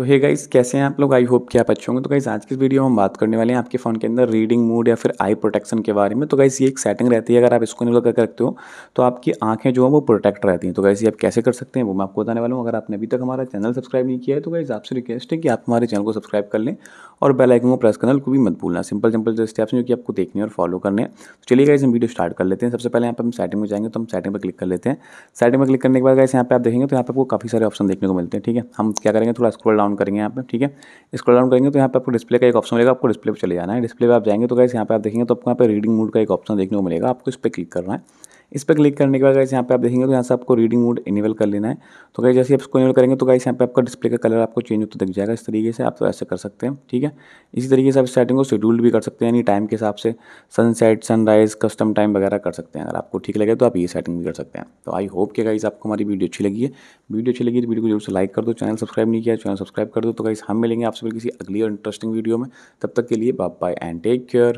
तो hey guys कैसे हैं आप लोग आई होप कि आप अच्छे होंगे तो गाइस आज की वीडियो में हम बात करने वाले हैं आपके फ़ोन के अंदर रीडिंग मोड या फिर आई प्रोटेक्शन के बारे में तो गाइस ये एक सेटिंग रहती है अगर आप इसको निकल करके रखते हो तो आपकी आंखें जो है वो प्रोटेक्ट रहती हैं तो गाइस ये आप कैसे कर सकते हैं वो मैं आपको बताने वाला हूँ अगर आपने अभी तक हमारा चैनल सब्सक्राइब नहीं किया है तो गाइस आपसे रिक्वेस्ट है कि आप हमारे चैनल को सब्सक्राइब कर लें और बेलाइकन को प्रेस करना को भी मत भूलना सिंपल सिंपल जो स्टेप्स जो कि आपको देखने और फॉलो करने हैं तो चलिए गाइस हम वीडियो स्टार्ट कर लेते हैं सबसे पहले यहाँ पर हम सेटिंग में जाएंगे तो हम सेटिंग पर क्लिक कर लेते हैं सेटिंग पर क्लिक करने के बाद गाइस यहाँ पर आप देखेंगे तो यहाँ पर आपको काफ़ी सारे ऑप्शन देखने को मिलते हैं ठीक है हम क्या करेंगे थोड़ा स्क्रॉल डाउन डाउन करेंगे यहाँ पे ठीक है स्क्रॉल डाउन करेंगे तो यहाँ पे आपको डिस्प्ले का एक ऑप्शन मिलेगा आपको डिस्प्ले पर चले जाना है डिस्प्ले पर आप जाएंगे तो कैसे यहाँ पे आप देखेंगे तो आपको यहाँ पे रीडिंग मोड का एक ऑप्शन देखने को मिलेगा आपको इस पर क्लिक करना है इस पर क्लिक करने के बाद गाइस यहाँ पे आप देखेंगे तो यहाँ से आपको रीडिंग मोड इनेबल कर लेना है तो गाइस जैसे आप इसको इनेबल करेंगे तो गाइस यहाँ पे आपका डिस्प्ले का कलर आपको चेंज होता दिख जाएगा इस तरीके से आप तो ऐसे कर सकते हैं ठीक है इसी तरीके से आप सेटिंग को शेड्यूल भी कर सकते हैं यानी टाइम के हिसाब से सनसेट सनराइज़ कस्टम टाइम वगैरह कर सकते हैं अगर आपको ठीक लगे तो आप ये सेटिंग भी कर सकते हैं तो आई होप कि गाइस आपको हमारी वीडियो अच्छी लगी है वीडियो अच्छी लगी तो वीडियो को जरूर से लाइक कर दो चैनल सब्सक्राइब नहीं किया चैनल सब्सक्राइब कर दो तो गाइस हम मिलेंगे आपसे किसी अगली और इंटरेस्टिंग वीडियो में तब तक के लिए bye bye and take care